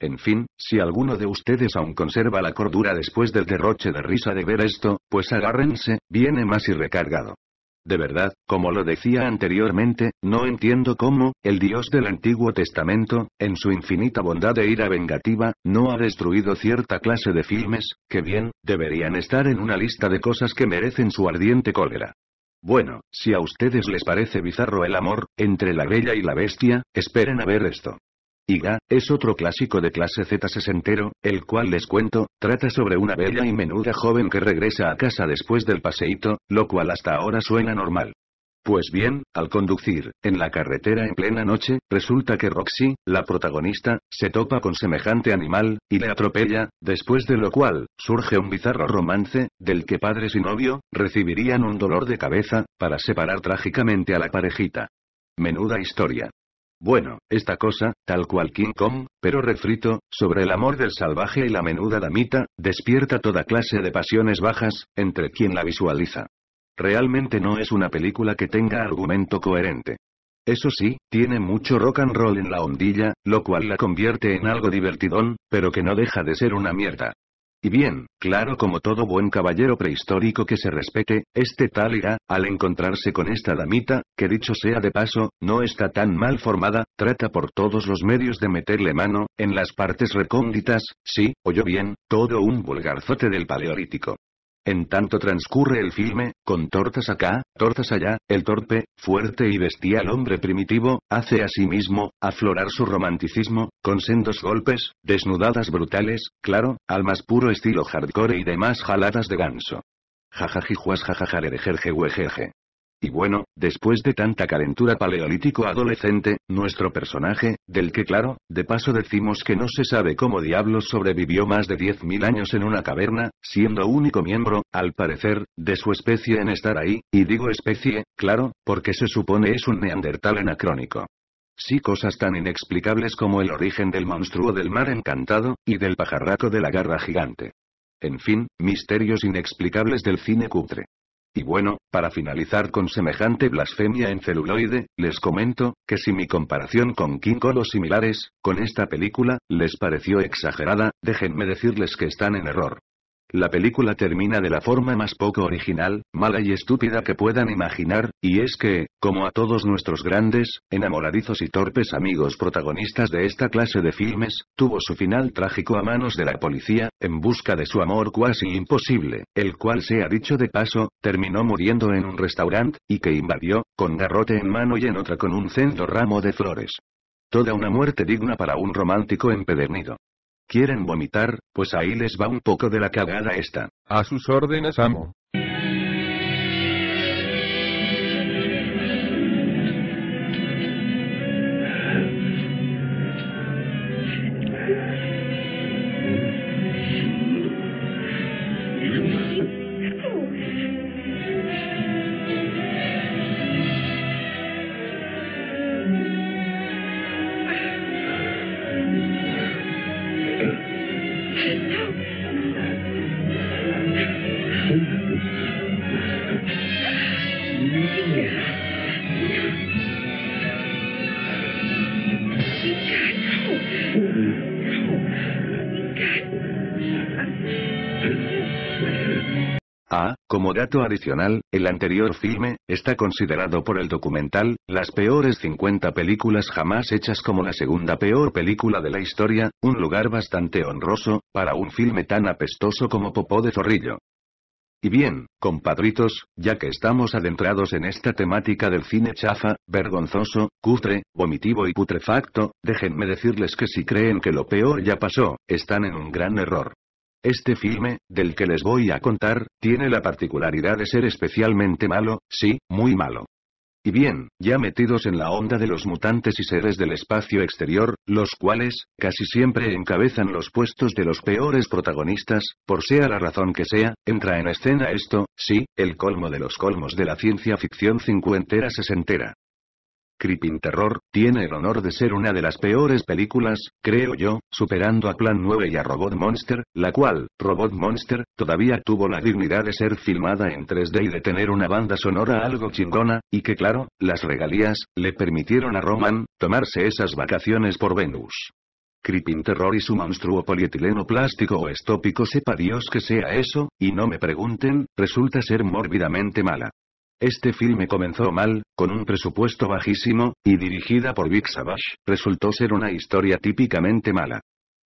En fin, si alguno de ustedes aún conserva la cordura después del derroche de risa de ver esto, pues agárrense, viene más y recargado. De verdad, como lo decía anteriormente, no entiendo cómo, el Dios del Antiguo Testamento, en su infinita bondad e ira vengativa, no ha destruido cierta clase de filmes, que bien, deberían estar en una lista de cosas que merecen su ardiente cólera. Bueno, si a ustedes les parece bizarro el amor, entre la bella y la bestia, esperen a ver esto. Iga, es otro clásico de clase Z 60 el cual les cuento, trata sobre una bella y menuda joven que regresa a casa después del paseíto, lo cual hasta ahora suena normal. Pues bien, al conducir, en la carretera en plena noche, resulta que Roxy, la protagonista, se topa con semejante animal, y le atropella, después de lo cual, surge un bizarro romance, del que padres y novio, recibirían un dolor de cabeza, para separar trágicamente a la parejita. Menuda historia. Bueno, esta cosa, tal cual King Kong, pero refrito, sobre el amor del salvaje y la menuda damita, despierta toda clase de pasiones bajas, entre quien la visualiza. Realmente no es una película que tenga argumento coherente. Eso sí, tiene mucho rock and roll en la ondilla, lo cual la convierte en algo divertidón, pero que no deja de ser una mierda. Y bien, claro como todo buen caballero prehistórico que se respete, este tal irá, al encontrarse con esta damita, que dicho sea de paso, no está tan mal formada, trata por todos los medios de meterle mano, en las partes recónditas, sí, oyó bien, todo un vulgarzote del paleolítico. En tanto transcurre el filme, con tortas acá, tortas allá, el torpe, fuerte y bestial hombre primitivo, hace a sí mismo, aflorar su romanticismo, con sendos golpes, desnudadas brutales, claro, al más puro estilo hardcore y demás jaladas de ganso. Jajajijuas jajajarerejerje y bueno, después de tanta calentura paleolítico-adolescente, nuestro personaje, del que claro, de paso decimos que no se sabe cómo diablos sobrevivió más de 10.000 años en una caverna, siendo único miembro, al parecer, de su especie en estar ahí, y digo especie, claro, porque se supone es un neandertal anacrónico. Sí, cosas tan inexplicables como el origen del monstruo del mar encantado, y del pajarraco de la garra gigante. En fin, misterios inexplicables del cine cutre. Y bueno, para finalizar con semejante blasfemia en celuloide, les comento, que si mi comparación con King Kong similares, con esta película, les pareció exagerada, déjenme decirles que están en error. La película termina de la forma más poco original, mala y estúpida que puedan imaginar, y es que, como a todos nuestros grandes, enamoradizos y torpes amigos protagonistas de esta clase de filmes, tuvo su final trágico a manos de la policía, en busca de su amor cuasi imposible, el cual se ha dicho de paso, terminó muriendo en un restaurante, y que invadió, con garrote en mano y en otra con un centro ramo de flores. Toda una muerte digna para un romántico empedernido. Quieren vomitar, pues ahí les va un poco de la cagada esta. A sus órdenes, amo. Como dato adicional, el anterior filme, está considerado por el documental, las peores 50 películas jamás hechas como la segunda peor película de la historia, un lugar bastante honroso, para un filme tan apestoso como Popó de Zorrillo. Y bien, compadritos, ya que estamos adentrados en esta temática del cine chafa, vergonzoso, cutre, vomitivo y putrefacto, déjenme decirles que si creen que lo peor ya pasó, están en un gran error. Este filme, del que les voy a contar, tiene la particularidad de ser especialmente malo, sí, muy malo. Y bien, ya metidos en la onda de los mutantes y seres del espacio exterior, los cuales, casi siempre encabezan los puestos de los peores protagonistas, por sea la razón que sea, entra en escena esto, sí, el colmo de los colmos de la ciencia ficción cincuentera-sesentera. Creeping Terror, tiene el honor de ser una de las peores películas, creo yo, superando a Plan 9 y a Robot Monster, la cual, Robot Monster, todavía tuvo la dignidad de ser filmada en 3D y de tener una banda sonora algo chingona, y que claro, las regalías, le permitieron a Roman, tomarse esas vacaciones por Venus. Creeping Terror y su monstruo polietileno plástico o estópico sepa Dios que sea eso, y no me pregunten, resulta ser mórbidamente mala. Este filme comenzó mal, con un presupuesto bajísimo, y dirigida por Vic Savage, resultó ser una historia típicamente mala.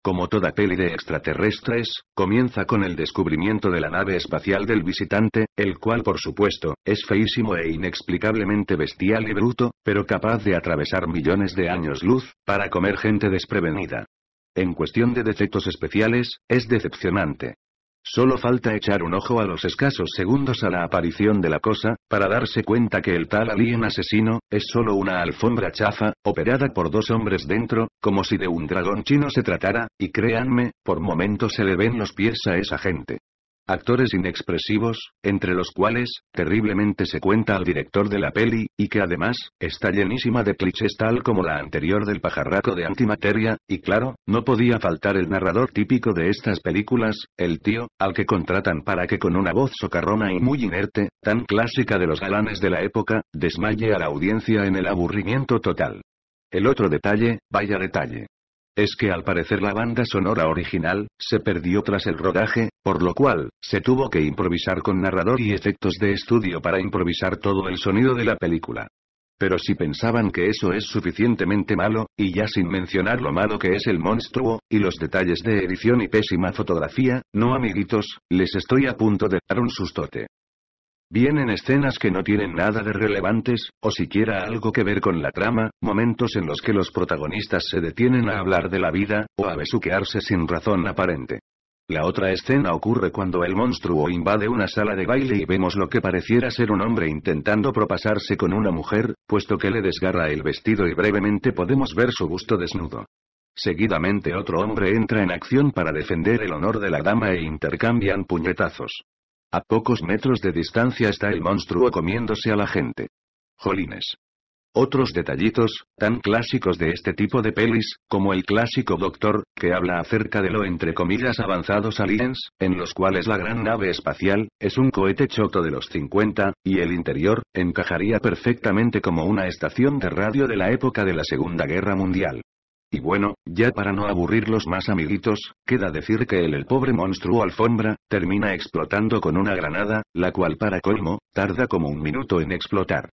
Como toda peli de extraterrestres, comienza con el descubrimiento de la nave espacial del visitante, el cual por supuesto, es feísimo e inexplicablemente bestial y bruto, pero capaz de atravesar millones de años luz, para comer gente desprevenida. En cuestión de defectos especiales, es decepcionante. Solo falta echar un ojo a los escasos segundos a la aparición de la cosa, para darse cuenta que el tal alien asesino, es solo una alfombra chafa, operada por dos hombres dentro, como si de un dragón chino se tratara, y créanme, por momentos se le ven los pies a esa gente actores inexpresivos, entre los cuales, terriblemente se cuenta al director de la peli, y que además, está llenísima de clichés tal como la anterior del pajarraco de antimateria, y claro, no podía faltar el narrador típico de estas películas, el tío, al que contratan para que con una voz socarrona y muy inerte, tan clásica de los galanes de la época, desmaye a la audiencia en el aburrimiento total. El otro detalle, vaya detalle es que al parecer la banda sonora original, se perdió tras el rodaje, por lo cual, se tuvo que improvisar con narrador y efectos de estudio para improvisar todo el sonido de la película. Pero si pensaban que eso es suficientemente malo, y ya sin mencionar lo malo que es el monstruo, y los detalles de edición y pésima fotografía, no amiguitos, les estoy a punto de dar un sustote. Vienen escenas que no tienen nada de relevantes, o siquiera algo que ver con la trama, momentos en los que los protagonistas se detienen a hablar de la vida, o a besuquearse sin razón aparente. La otra escena ocurre cuando el monstruo invade una sala de baile y vemos lo que pareciera ser un hombre intentando propasarse con una mujer, puesto que le desgarra el vestido y brevemente podemos ver su busto desnudo. Seguidamente otro hombre entra en acción para defender el honor de la dama e intercambian puñetazos. A pocos metros de distancia está el monstruo comiéndose a la gente. Jolines. Otros detallitos, tan clásicos de este tipo de pelis, como el clásico Doctor, que habla acerca de lo entre comillas avanzados aliens, en los cuales la gran nave espacial, es un cohete choto de los 50, y el interior, encajaría perfectamente como una estación de radio de la época de la Segunda Guerra Mundial. Y bueno, ya para no aburrir los más amiguitos, queda decir que el, el pobre monstruo alfombra, termina explotando con una granada, la cual para colmo, tarda como un minuto en explotar.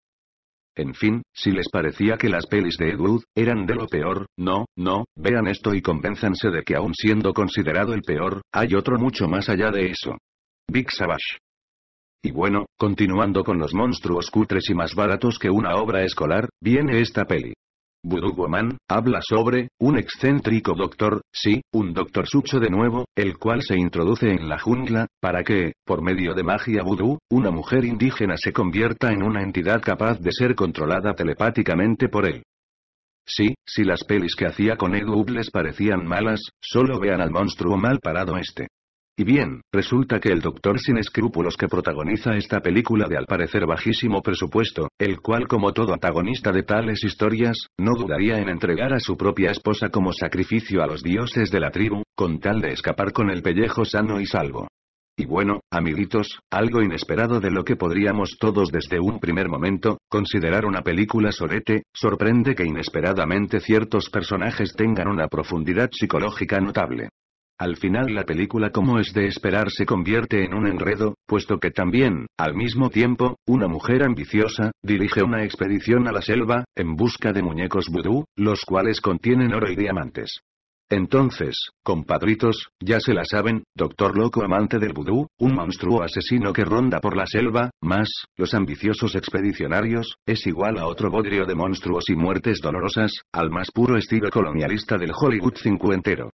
En fin, si les parecía que las pelis de Ed eran de lo peor, no, no, vean esto y convénzanse de que aún siendo considerado el peor, hay otro mucho más allá de eso. Big Savage. Y bueno, continuando con los monstruos cutres y más baratos que una obra escolar, viene esta peli. Voodoo Woman, habla sobre, un excéntrico doctor, sí, un doctor Sucho de nuevo, el cual se introduce en la jungla, para que, por medio de magia vudú, una mujer indígena se convierta en una entidad capaz de ser controlada telepáticamente por él. Sí, si las pelis que hacía con Edu les parecían malas, solo vean al monstruo mal parado este. Y bien, resulta que el doctor sin escrúpulos que protagoniza esta película de al parecer bajísimo presupuesto, el cual como todo antagonista de tales historias, no dudaría en entregar a su propia esposa como sacrificio a los dioses de la tribu, con tal de escapar con el pellejo sano y salvo. Y bueno, amiguitos, algo inesperado de lo que podríamos todos desde un primer momento, considerar una película sorete, sorprende que inesperadamente ciertos personajes tengan una profundidad psicológica notable. Al final la película como es de esperar se convierte en un enredo, puesto que también, al mismo tiempo, una mujer ambiciosa, dirige una expedición a la selva, en busca de muñecos vudú, los cuales contienen oro y diamantes. Entonces, compadritos, ya se la saben, doctor loco amante del vudú, un monstruo asesino que ronda por la selva, más, los ambiciosos expedicionarios, es igual a otro bodrio de monstruos y muertes dolorosas, al más puro estilo colonialista del Hollywood cincuentero.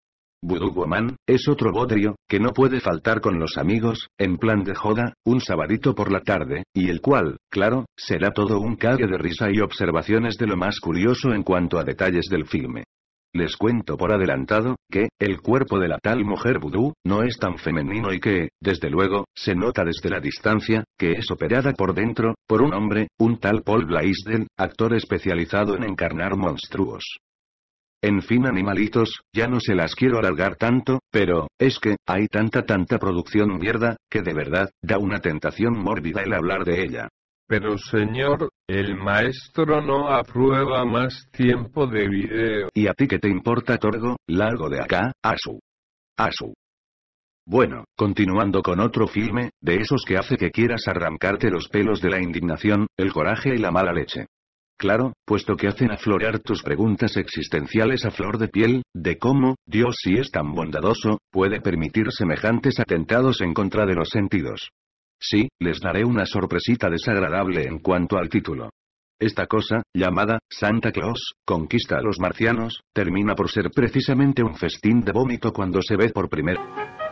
Voodoo Woman, es otro bodrio, que no puede faltar con los amigos, en plan de joda, un sabadito por la tarde, y el cual, claro, será todo un cague de risa y observaciones de lo más curioso en cuanto a detalles del filme. Les cuento por adelantado, que, el cuerpo de la tal mujer vudú, no es tan femenino y que, desde luego, se nota desde la distancia, que es operada por dentro, por un hombre, un tal Paul Blaisdell, actor especializado en encarnar monstruos. En fin, animalitos, ya no se las quiero alargar tanto, pero, es que, hay tanta tanta producción mierda, que de verdad, da una tentación mórbida el hablar de ella. Pero señor, el maestro no aprueba más tiempo de video. ¿Y a ti qué te importa, Torgo? Largo de acá, Asu. Asu. Bueno, continuando con otro filme, de esos que hace que quieras arrancarte los pelos de la indignación, el coraje y la mala leche. Claro, puesto que hacen aflorar tus preguntas existenciales a flor de piel, de cómo, Dios si es tan bondadoso, puede permitir semejantes atentados en contra de los sentidos. Sí, les daré una sorpresita desagradable en cuanto al título. Esta cosa, llamada Santa Claus, conquista a los marcianos, termina por ser precisamente un festín de vómito cuando se ve por primera vez.